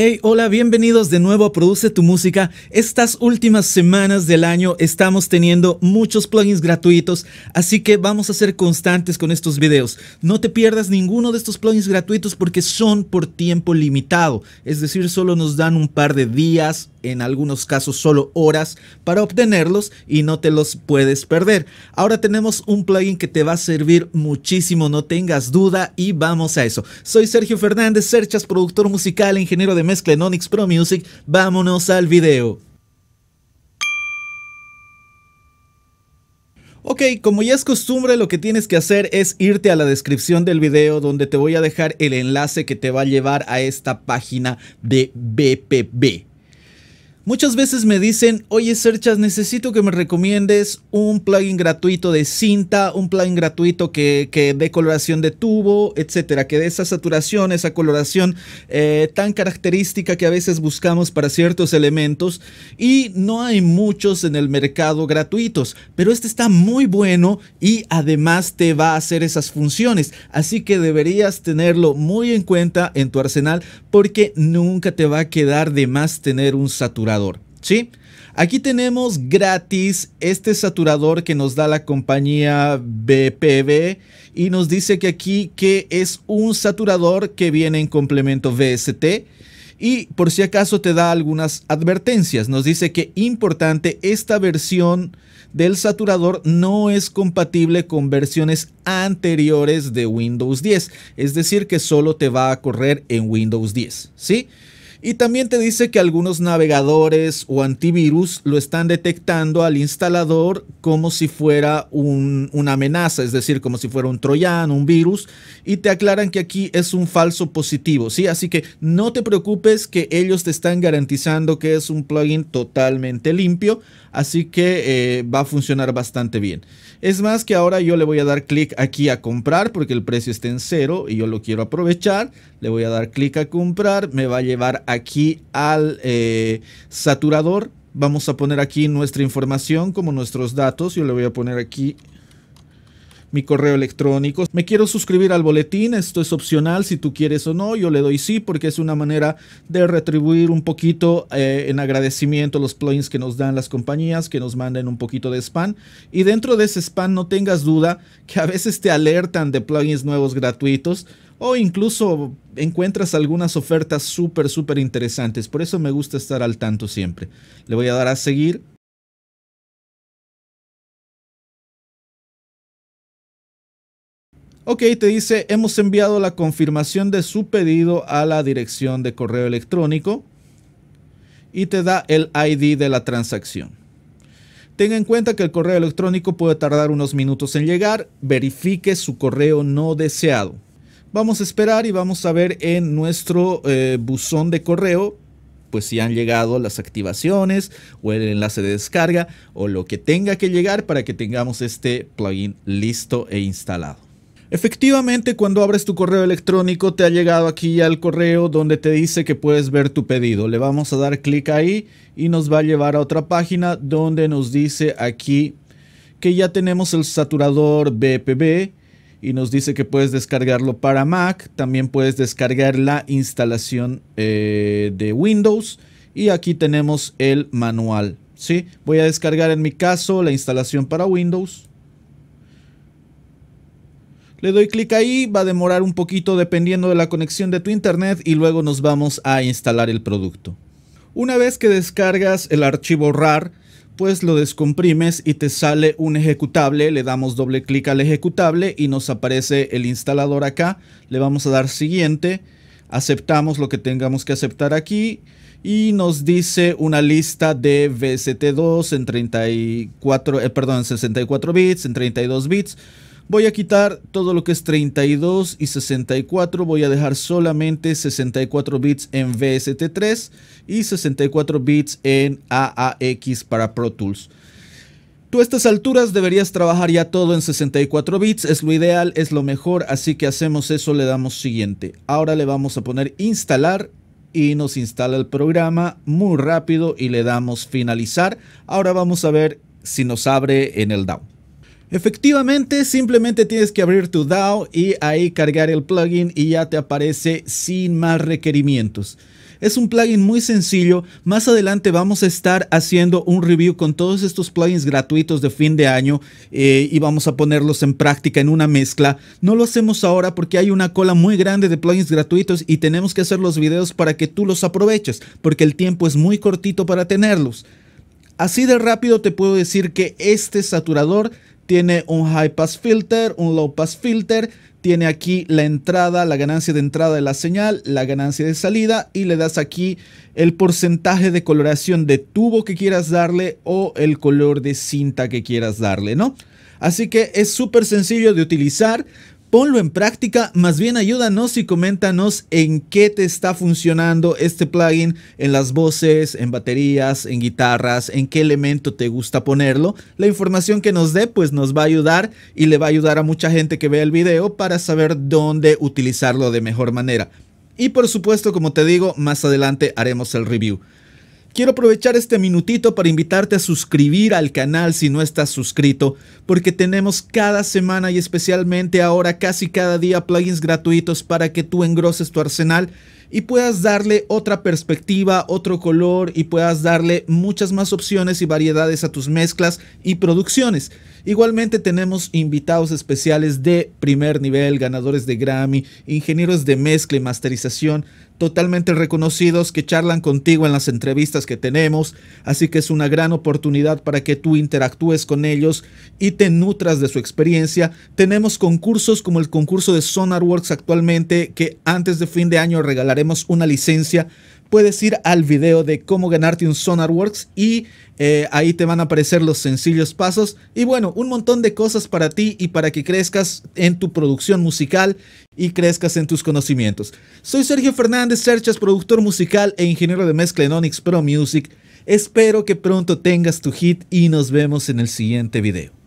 Hey, hola, bienvenidos de nuevo a Produce tu Música. Estas últimas semanas del año estamos teniendo muchos plugins gratuitos, así que vamos a ser constantes con estos videos. No te pierdas ninguno de estos plugins gratuitos porque son por tiempo limitado, es decir, solo nos dan un par de días, en algunos casos solo horas para obtenerlos y no te los puedes perder. Ahora tenemos un plugin que te va a servir muchísimo, no tengas duda y vamos a eso. Soy Sergio Fernández, Serchas, productor musical, ingeniero de Mezclenonix Pro Music, vámonos al video. Ok, como ya es costumbre, lo que tienes que hacer es irte a la descripción del video donde te voy a dejar el enlace que te va a llevar a esta página de BPB. Muchas veces me dicen, oye Serchas, necesito que me recomiendes un plugin gratuito de cinta, un plugin gratuito que, dé coloración de tubo, etcétera, que dé esa saturación, esa coloración eh, tan característica que a veces buscamos para ciertos elementos. Y no hay muchos en el mercado gratuitos, pero este está muy bueno y además te va a hacer esas funciones. Así que deberías tenerlo muy en cuenta en tu arsenal porque nunca te va a quedar de más tener un saturado ¿sí? Aquí tenemos gratis este saturador que nos da la compañía BPB y nos dice que aquí que es un saturador que viene en complemento VST y por si acaso te da algunas advertencias. Nos dice que importante esta versión del saturador no es compatible con versiones anteriores de Windows 10, es decir que solo te va a correr en Windows 10, ¿sí? sí y también te dice que algunos navegadores o antivirus lo están detectando al instalador como si fuera una amenaza, es decir, como si fuera un troyano, un virus, y te aclaran que aquí es un falso positivo, ¿sí? Así que no te preocupes que ellos te están garantizando que es un plugin totalmente limpio, así que eh, va a funcionar bastante bien. Es más que ahora yo le voy a dar clic aquí a comprar porque el precio está en cero y yo lo quiero aprovechar. Le voy a dar clic a comprar, me va a llevar aquí al eh, saturador. Vamos a poner aquí nuestra información como nuestros datos. Yo le voy a poner aquí mi correo electrónico. Me quiero suscribir al boletín, esto es opcional si tú quieres o no, yo le doy sí porque es una manera de retribuir un poquito eh, en agradecimiento los plugins que nos dan las compañías, que nos manden un poquito de spam. Y dentro de ese spam no tengas duda que a veces te alertan de plugins nuevos gratuitos o incluso encuentras algunas ofertas súper, súper interesantes. Por eso me gusta estar al tanto siempre. Le voy a dar a seguir Ok, te dice, hemos enviado la confirmación de su pedido a la dirección de correo electrónico y te da el ID de la transacción. Tenga en cuenta que el correo electrónico puede tardar unos minutos en llegar. Verifique su correo no deseado. Vamos a esperar y vamos a ver en nuestro eh, buzón de correo pues si han llegado las activaciones o el enlace de descarga o lo que tenga que llegar para que tengamos este plugin listo e instalado. Efectivamente, cuando abres tu correo electrónico, te ha llegado aquí al correo donde te dice que puedes ver tu pedido. Le vamos a dar clic ahí y nos va a llevar a otra página donde nos dice aquí que ya tenemos el saturador BPB y nos dice que puedes descargarlo para Mac. También puedes descargar la instalación eh, de Windows y aquí tenemos el manual. ¿sí? Voy a descargar en mi caso la instalación para Windows. Le doy clic ahí, va a demorar un poquito dependiendo de la conexión de tu internet y luego nos vamos a instalar el producto. Una vez que descargas el archivo RAR, pues lo descomprimes y te sale un ejecutable, le damos doble clic al ejecutable y nos aparece el instalador acá, le vamos a dar siguiente, aceptamos lo que tengamos que aceptar aquí y nos dice una lista de VST2 en 34, eh, perdón, 64 bits, en 32 bits. Voy a quitar todo lo que es 32 y 64. Voy a dejar solamente 64 bits en VST3 y 64 bits en AAX para Pro Tools. Tú a estas alturas deberías trabajar ya todo en 64 bits, es lo ideal, es lo mejor, así que hacemos eso, le damos siguiente. Ahora le vamos a poner instalar y nos instala el programa muy rápido y le damos finalizar. Ahora vamos a ver si nos abre en el down. Efectivamente, simplemente tienes que abrir tu DAO y ahí cargar el plugin y ya te aparece sin más requerimientos. Es un plugin muy sencillo. Más adelante vamos a estar haciendo un review con todos estos plugins gratuitos de fin de año eh, y vamos a ponerlos en práctica en una mezcla. No lo hacemos ahora porque hay una cola muy grande de plugins gratuitos y tenemos que hacer los videos para que tú los aproveches porque el tiempo es muy cortito para tenerlos. Así de rápido te puedo decir que este saturador tiene un high pass filter, un low pass filter, tiene aquí la entrada, la ganancia de entrada de la señal, la ganancia de salida y le das aquí el porcentaje de coloración de tubo que quieras darle o el color de cinta que quieras darle, ¿no? Así que es súper sencillo de utilizar, ponlo en práctica, más bien ayúdanos y coméntanos en qué te está funcionando este plugin, en las voces, en baterías, en guitarras, en qué elemento te gusta ponerlo. La información que nos dé pues nos va a ayudar y le va a ayudar a mucha gente que vea el video para saber dónde utilizarlo de mejor manera. Y por supuesto, como te digo, más adelante haremos el review. Quiero aprovechar este minutito para invitarte a suscribir al canal si no estás suscrito, porque tenemos cada semana y especialmente ahora casi cada día plugins gratuitos para que tú engroses tu arsenal y puedas darle otra perspectiva, otro color y puedas darle muchas más opciones y variedades a tus mezclas y producciones. Igualmente tenemos invitados especiales de primer nivel, ganadores de Grammy, ingenieros de mezcla y masterización, totalmente reconocidos que charlan contigo en las entrevistas que tenemos, así que es una gran oportunidad para que tú interactúes con ellos y te nutras de su experiencia. Tenemos concursos como el concurso de SonarWorks actualmente, que antes de fin de año regalaremos una licencia. Puedes ir al video de cómo ganarte un SonarWorks y eh, ahí te van a aparecer los sencillos pasos y bueno, un montón de cosas para ti y para que crezcas en tu producción musical y crezcas en tus conocimientos. Soy Sergio Fernández de productor musical e ingeniero de mezcla en Onyx Pro Music. Espero que pronto tengas tu hit y nos vemos en el siguiente video.